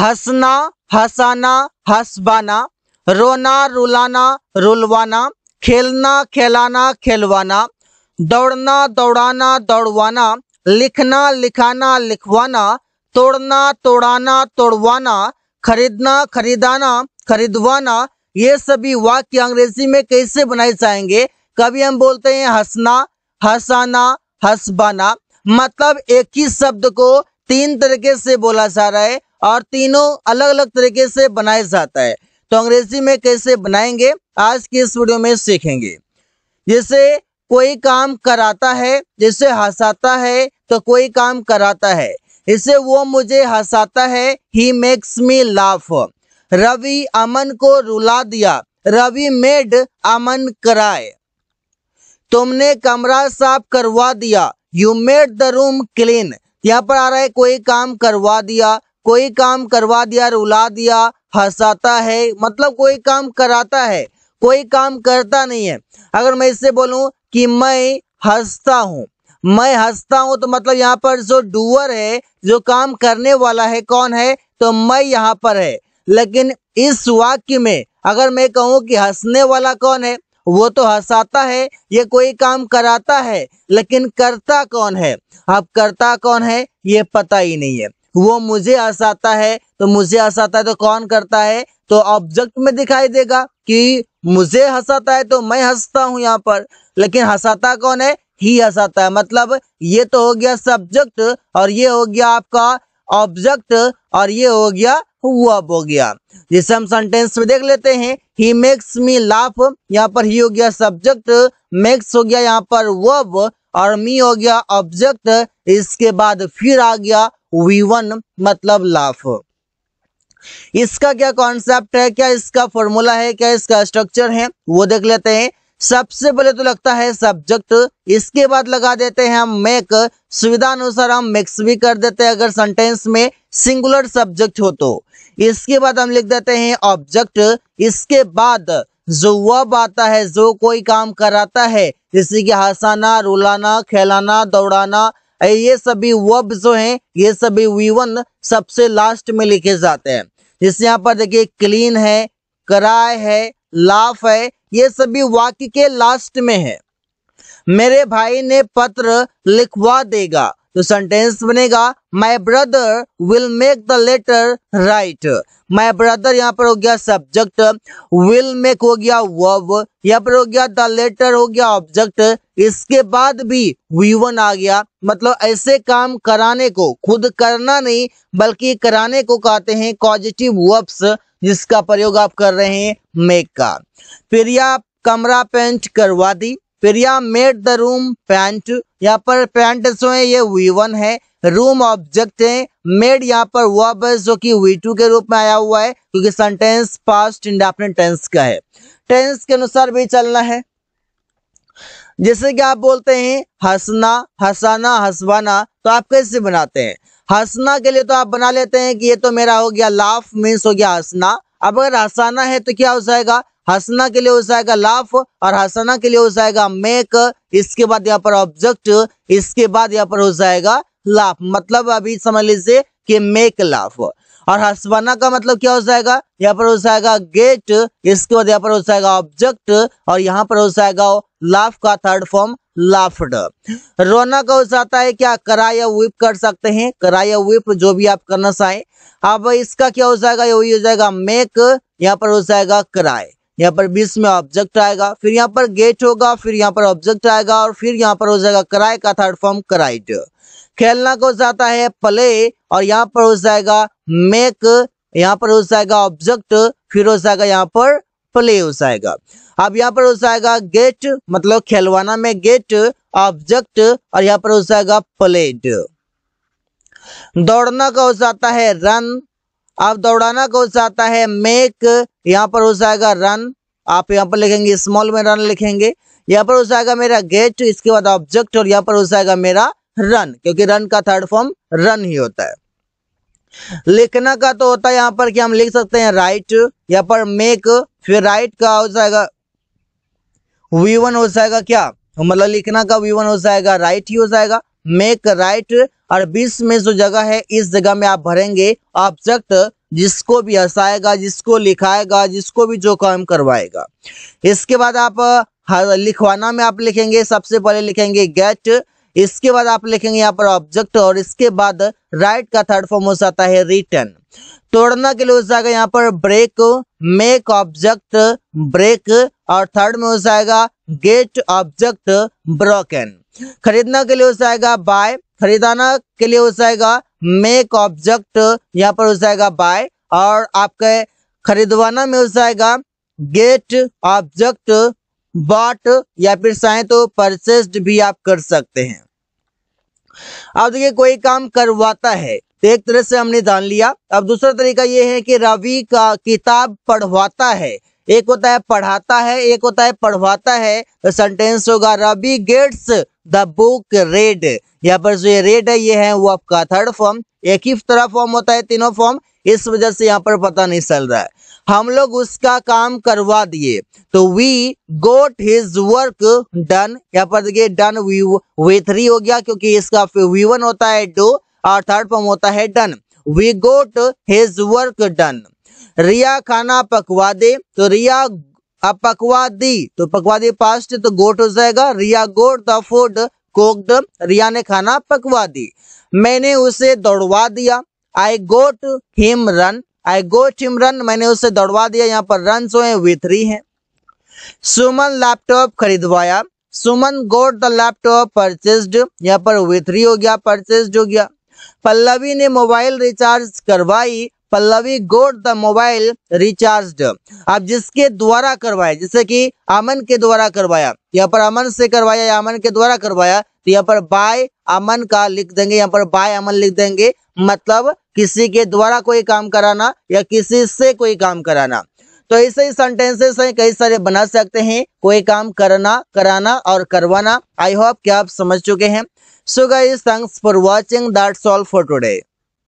हंसना हंसाना हसबाना रोना रुलाना रुलवाना खेलना खेलाना खेलवाना दौड़ना दौड़ाना दौड़वाना लिखना लिखाना लिखवाना तोड़ना तोड़ाना तोड़वाना खरीदना खरीदाना खरीदवाना ये सभी वाक्य अंग्रेजी में कैसे बनाए जाएंगे कभी हम बोलते हैं हंसना हंसाना हसबाना मतलब एक ही शब्द को तीन तरीके से बोला जा रहा है और तीनों अलग अलग तरीके से बनाया जाता है तो अंग्रेजी में कैसे बनाएंगे आज की इस वीडियो में सीखेंगे जैसे कोई काम कराता है जैसे हंसाता है तो कोई काम कराता है इसे वो मुझे हंसाता है he makes me laugh Ravi Aman को रुला दिया रवि मेड अमन कराए तुमने कमरा साफ करवा दिया you made the room clean यहाँ पर आ रहा है कोई काम करवा दिया कोई काम करवा दिया रुला दिया फंसाता है मतलब कोई काम कराता है कोई काम करता नहीं है अगर मैं इससे बोलूं कि मैं हंसता हूँ मैं हंसता हूँ तो मतलब यहाँ पर जो डूअर है जो काम करने वाला है कौन है तो मैं यहाँ पर है लेकिन इस वाक्य में अगर मैं कहूँ कि हंसने वाला कौन है वो तो हंसाता है ये कोई काम कराता है लेकिन करता कौन है अब करता कौन है ये पता ही नहीं है वो मुझे हंसाता है तो मुझे हंसाता है तो कौन करता है तो ऑब्जेक्ट में दिखाई देगा कि मुझे हंसाता है तो मैं हंसता हूं यहाँ पर लेकिन हंसाता कौन है ही हंसाता है मतलब ये तो हो गया सब्जेक्ट और ये हो गया आपका ऑब्जेक्ट और ये हो गया वो हो गया जिसे हम सेंटेंस में देख लेते हैं ही मेक्स मी लाफ यहाँ पर ही हो गया सब्जेक्ट मेक्स हो गया यहाँ पर वर्ब और मी हो गया ऑब्जेक्ट इसके बाद फिर आ गया वीवन मतलब लाफ इसका क्या कॉन्सेप्ट है क्या इसका फॉर्मूला है क्या इसका स्ट्रक्चर है वो देख लेते हैं सबसे पहले तो लगता है सब्जेक्ट इसके बाद लगा देते हैं हम मेक सुविधा अनुसार हम मिक्स भी कर देते हैं अगर सेंटेंस में सिंगुलर सब्जेक्ट हो तो इसके बाद हम लिख देते हैं ऑब्जेक्ट इसके बाद जो वब आता है जो कोई काम कराता है जैसे कि हंसाना रुलाना खेलाना दौड़ाना ये सभी वब जो हैं ये सभी विवन सबसे लास्ट में लिखे जाते हैं जिससे यहाँ पर देखिए क्लीन है कराय है लाफ है ये सभी वाक्य के लास्ट में है मेरे भाई ने पत्र लिखवा देगा तो सेंटेंस बनेगा my brother will make the letter write my brother यहाँ पर हो गया सब्जेक्ट विल मेक हो गया वर्ब यहाँ पर हो गया द लेटर हो गया ऑब्जेक्ट इसके बाद भी वी वन आ गया मतलब ऐसे काम कराने को खुद करना नहीं बल्कि कराने को कहते हैं पॉजिटिव वर्ब्स जिसका प्रयोग आप कर रहे हैं मेक का फिर यह कमरा पेंट करवा दी फिर यहाँ मेड द रूम पैंट यहाँ पर पैंट जो है ये वी वन है रूम ऑब्जेक्ट है मेड यहाँ पर हुआ बस जो कि वी टू के रूप में आया हुआ है क्योंकि सेंटेंस पास्ट इंडेफिनेट टेंस का है टेंस के अनुसार भी चलना है जैसे कि आप बोलते हैं हंसना हंसाना हंसवाना तो आप कैसे बनाते हैं हंसना के लिए तो आप बना लेते हैं कि ये तो मेरा हो गया लाफ मीन्स हो गया हंसना अब अगर हंसाना है तो क्या हो जाएगा हसना के लिए हो जाएगा लाफ और हसना के लिए हो जाएगा मेक इसके बाद यहाँ पर ऑब्जेक्ट इसके बाद यहाँ पर हो जाएगा लाफ मतलब अभी समझ लीजिए कि मेक लाफ और हसवाना का मतलब क्या हो जाएगा यहाँ पर हो जाएगा गेट इसके बाद यहाँ पर हो जाएगा ऑब्जेक्ट और यहाँ पर हो जाएगा लाफ का थर्ड फॉर्म लाफ्ड रोना का हो जाता है क्या करा या विप कर सकते हैं करा या विप जो भी आप करना चाहें अब इसका क्या हो जाएगा ये हो जाएगा मेक यहाँ पर हो जाएगा कराए यहाँ पर बीस में ऑब्जेक्ट आएगा फिर यहाँ पर गेट होगा फिर यहाँ पर ऑब्जेक्ट आएगा और फिर यहाँ पर हो जाएगा कराए का थर्ड फॉर्म कराइट खेलना को जाता है प्ले और यहाँ पर हो जाएगा मेक यहाँ पर हो जाएगा ऑब्जेक्ट फिर हो जाएगा यहाँ पर प्ले हो जाएगा अब यहाँ पर हो जाएगा गेट मतलब खेलवाना में गेट ऑब्जेक्ट और यहाँ पर हो जाएगा प्लेट दौड़ना का हो जाता है रन आप दौड़ाना कौन सा आता है मेक यहाँ पर हो जाएगा रन आप यहाँ पर लिखेंगे स्मॉल में रन लिखेंगे यहाँ पर हो जाएगा मेरा गेट इसके बाद ऑब्जेक्ट और यहाँ पर हो जाएगा मेरा रन क्योंकि रन का थर्ड फॉर्म रन ही होता है लिखना का तो होता है यहाँ पर कि हम लिख सकते हैं राइट यहाँ पर मेक फिर राइट का हो जाएगा वी वन हो जाएगा क्या मतलब लिखना का वी वन हो जाएगा राइट ही हो जाएगा मेक राइट और बीस में जो जगह है इस जगह में आप भरेंगे ऑब्जेक्ट जिसको भी हंसाएगा जिसको लिखाएगा जिसको भी जो काम करवाएगा इसके बाद आप लिखवाना में आप लिखेंगे सबसे पहले लिखेंगे गेट इसके बाद आप लिखेंगे यहाँ पर ऑब्जेक्ट और इसके बाद राइट का थर्ड फॉर्म हो जाता है रिटर्न तोड़ना के लिए हो जाएगा यहाँ पर ब्रेक मेक ऑब्जेक्ट ब्रेक और थर्ड में हो जाएगा गेट ऑब्जेक्ट ब्रोकन खरीदना के लिए हो जाएगा बाय खरीदाना के लिए हो जाएगा मेक ऑब्जेक्ट यहाँ पर हो जाएगा बाय और आपके खरीदवाना में हो जाएगा गेट ऑब्जेक्ट बॉट या फिर चाहे तो परचेस्ड भी आप कर सकते हैं अब देखिए कोई काम करवाता है तो एक तरह से हमने जान लिया अब दूसरा तरीका यह है कि रवि का किताब पढ़वाता है एक होता है पढ़ाता है एक होता है पढ़वाता है सेंटेंस तो होगा Rabi gets the book read यहाँ पर जो ये रेड है ये है वो आपका थर्ड फॉर्म एक ही तरह फॉर्म होता है तीनों फॉर्म इस वजह से यहाँ पर पता नहीं चल रहा है हम लोग उसका काम करवा दिए तो we got his work done यहाँ पर देखिए डन वी वे थ्री हो गया क्योंकि इसका वी वन होता है डू और थर्ड फॉर्म होता है done we got his work done Riya खाना पकवा दे तो रिया अब पकवा दी तो पकवा दी पास्ट तो गोट हो जाएगा Riya got the food cooked Riya ने खाना पकवा दी मैंने उसे दौड़वा दिया I got him run I got him run मैंने उसे दौड़वा दिया यहाँ पर रन जो है वे थ्री है सुमन लैपटॉप खरीदवाया Suman got the laptop purchased यहाँ पर वे थ्री हो गया परचेस्ड हो गया पल्लवी ने मोबाइल रिचार्ज करवाई Pallavi got the mobile recharge आप जिसके द्वारा करवाए जैसे कि अमन के द्वारा करवाया यहाँ पर अमन से करवाया या अमन के द्वारा करवाया तो यहाँ पर बाय अमन का लिख देंगे यहाँ पर बाय अमन लिख देंगे मतलब किसी के द्वारा कोई काम कराना या किसी से कोई काम कराना तो ऐसे ही सेंटेंसेस हैं कई सारे बना सकते हैं कोई काम करना कराना और करवाना आई होप कि आप समझ चुके हैं so guys thanks for watching that's all for today